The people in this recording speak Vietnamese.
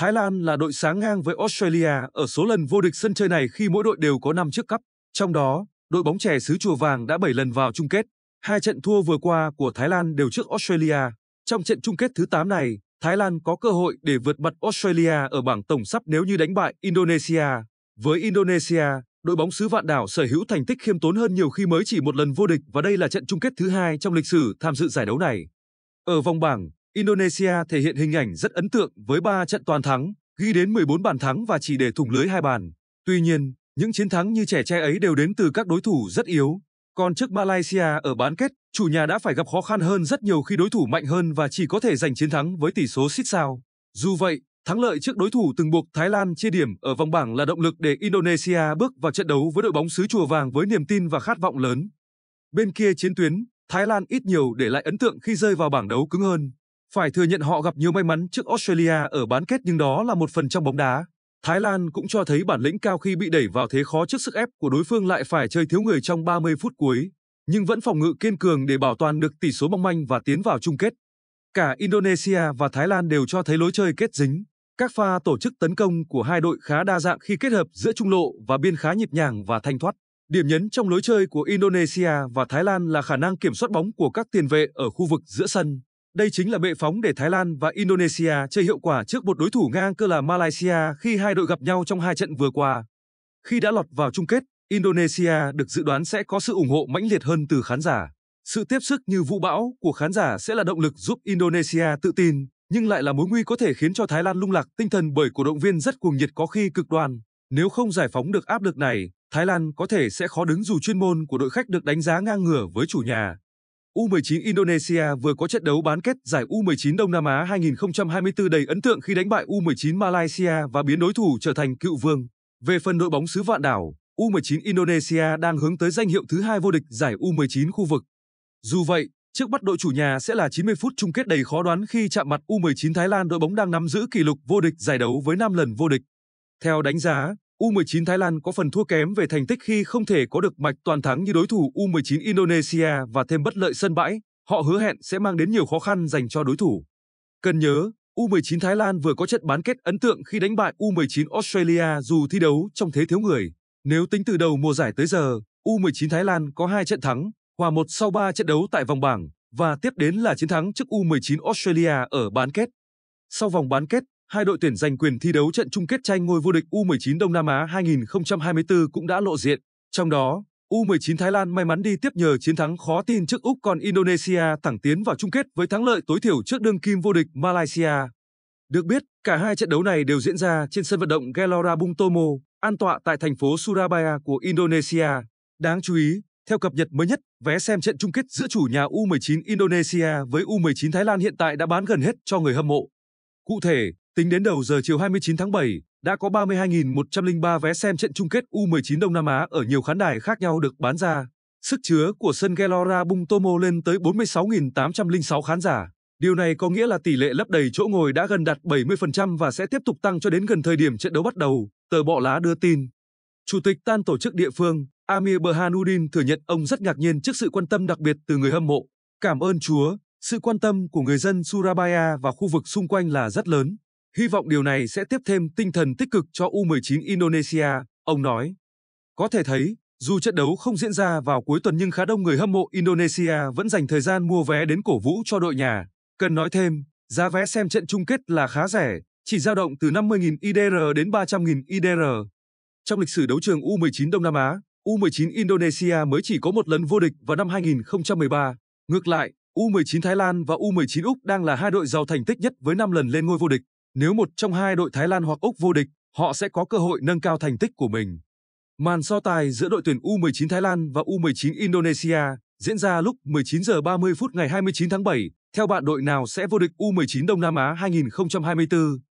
Thái Lan là đội sáng ngang với Australia ở số lần vô địch sân chơi này khi mỗi đội đều có 5 chiếc cúp, trong đó, đội bóng trẻ xứ Chùa Vàng đã 7 lần vào chung kết. Hai trận thua vừa qua của Thái Lan đều trước Australia. Trong trận chung kết thứ 8 này, Thái Lan có cơ hội để vượt mặt Australia ở bảng tổng sắp nếu như đánh bại Indonesia. Với Indonesia, đội bóng xứ Vạn Đảo sở hữu thành tích khiêm tốn hơn nhiều khi mới chỉ một lần vô địch và đây là trận chung kết thứ hai trong lịch sử tham dự giải đấu này. Ở vòng bảng, Indonesia thể hiện hình ảnh rất ấn tượng với 3 trận toàn thắng, ghi đến 14 bàn thắng và chỉ để thủng lưới hai bàn. Tuy nhiên, những chiến thắng như trẻ trai ấy đều đến từ các đối thủ rất yếu. Còn trước Malaysia ở bán kết, chủ nhà đã phải gặp khó khăn hơn rất nhiều khi đối thủ mạnh hơn và chỉ có thể giành chiến thắng với tỷ số xít sao. Dù vậy, thắng lợi trước đối thủ từng buộc Thái Lan chia điểm ở vòng bảng là động lực để Indonesia bước vào trận đấu với đội bóng xứ chùa vàng với niềm tin và khát vọng lớn. Bên kia chiến tuyến, Thái Lan ít nhiều để lại ấn tượng khi rơi vào bảng đấu cứng hơn. Phải thừa nhận họ gặp nhiều may mắn trước Australia ở bán kết nhưng đó là một phần trong bóng đá. Thái Lan cũng cho thấy bản lĩnh cao khi bị đẩy vào thế khó trước sức ép của đối phương lại phải chơi thiếu người trong 30 phút cuối, nhưng vẫn phòng ngự kiên cường để bảo toàn được tỷ số mong manh và tiến vào chung kết. Cả Indonesia và Thái Lan đều cho thấy lối chơi kết dính. Các pha tổ chức tấn công của hai đội khá đa dạng khi kết hợp giữa trung lộ và biên khá nhịp nhàng và thanh thoát. Điểm nhấn trong lối chơi của Indonesia và Thái Lan là khả năng kiểm soát bóng của các tiền vệ ở khu vực giữa sân. Đây chính là bệ phóng để Thái Lan và Indonesia chơi hiệu quả trước một đối thủ ngang cơ là Malaysia khi hai đội gặp nhau trong hai trận vừa qua. Khi đã lọt vào chung kết, Indonesia được dự đoán sẽ có sự ủng hộ mãnh liệt hơn từ khán giả. Sự tiếp sức như vũ bão của khán giả sẽ là động lực giúp Indonesia tự tin, nhưng lại là mối nguy có thể khiến cho Thái Lan lung lạc tinh thần bởi cổ động viên rất cuồng nhiệt có khi cực đoan. Nếu không giải phóng được áp lực này, Thái Lan có thể sẽ khó đứng dù chuyên môn của đội khách được đánh giá ngang ngửa với chủ nhà. U19 Indonesia vừa có trận đấu bán kết giải U19 Đông Nam Á 2024 đầy ấn tượng khi đánh bại U19 Malaysia và biến đối thủ trở thành cựu vương. Về phần đội bóng xứ vạn đảo, U19 Indonesia đang hướng tới danh hiệu thứ hai vô địch giải U19 khu vực. Dù vậy, trước mắt đội chủ nhà sẽ là 90 phút chung kết đầy khó đoán khi chạm mặt U19 Thái Lan đội bóng đang nắm giữ kỷ lục vô địch giải đấu với 5 lần vô địch. Theo đánh giá, U19 Thái Lan có phần thua kém về thành tích khi không thể có được mạch toàn thắng như đối thủ U19 Indonesia và thêm bất lợi sân bãi, họ hứa hẹn sẽ mang đến nhiều khó khăn dành cho đối thủ. Cần nhớ, U19 Thái Lan vừa có trận bán kết ấn tượng khi đánh bại U19 Australia dù thi đấu trong thế thiếu người. Nếu tính từ đầu mùa giải tới giờ, U19 Thái Lan có 2 trận thắng, hòa 1 sau 3 trận đấu tại vòng bảng và tiếp đến là chiến thắng trước U19 Australia ở bán kết. Sau vòng bán kết, hai đội tuyển giành quyền thi đấu trận chung kết tranh ngôi vô địch U19 Đông Nam Á 2024 cũng đã lộ diện. Trong đó, U19 Thái Lan may mắn đi tiếp nhờ chiến thắng khó tin trước Úc còn Indonesia thẳng tiến vào chung kết với thắng lợi tối thiểu trước đương kim vô địch Malaysia. Được biết, cả hai trận đấu này đều diễn ra trên sân vận động Gelora Bung Tomo, an tọa tại thành phố Surabaya của Indonesia. Đáng chú ý, theo cập nhật mới nhất, vé xem trận chung kết giữa chủ nhà U19 Indonesia với U19 Thái Lan hiện tại đã bán gần hết cho người hâm mộ. Cụ thể, Tính đến đầu giờ chiều 29 tháng 7, đã có 32.103 vé xem trận chung kết U19 Đông Nam Á ở nhiều khán đài khác nhau được bán ra. Sức chứa của sân Gelora Bung Tomo lên tới 46.806 khán giả. Điều này có nghĩa là tỷ lệ lấp đầy chỗ ngồi đã gần đạt 70% và sẽ tiếp tục tăng cho đến gần thời điểm trận đấu bắt đầu, tờ Bọ Lá đưa tin. Chủ tịch tan tổ chức địa phương, Amir Berhanuddin thừa nhận ông rất ngạc nhiên trước sự quan tâm đặc biệt từ người hâm mộ. Cảm ơn Chúa, sự quan tâm của người dân Surabaya và khu vực xung quanh là rất lớn. Hy vọng điều này sẽ tiếp thêm tinh thần tích cực cho U19 Indonesia, ông nói. Có thể thấy, dù trận đấu không diễn ra vào cuối tuần nhưng khá đông người hâm mộ Indonesia vẫn dành thời gian mua vé đến cổ vũ cho đội nhà. Cần nói thêm, giá vé xem trận chung kết là khá rẻ, chỉ dao động từ 50.000 IDR đến 300.000 IDR. Trong lịch sử đấu trường U19 Đông Nam Á, U19 Indonesia mới chỉ có một lần vô địch vào năm 2013. Ngược lại, U19 Thái Lan và U19 Úc đang là hai đội giàu thành tích nhất với 5 lần lên ngôi vô địch. Nếu một trong hai đội Thái Lan hoặc Úc vô địch, họ sẽ có cơ hội nâng cao thành tích của mình. Màn so tài giữa đội tuyển U19 Thái Lan và U19 Indonesia diễn ra lúc 19 giờ 30 phút ngày 29 tháng 7. Theo bạn đội nào sẽ vô địch U19 Đông Nam Á 2024?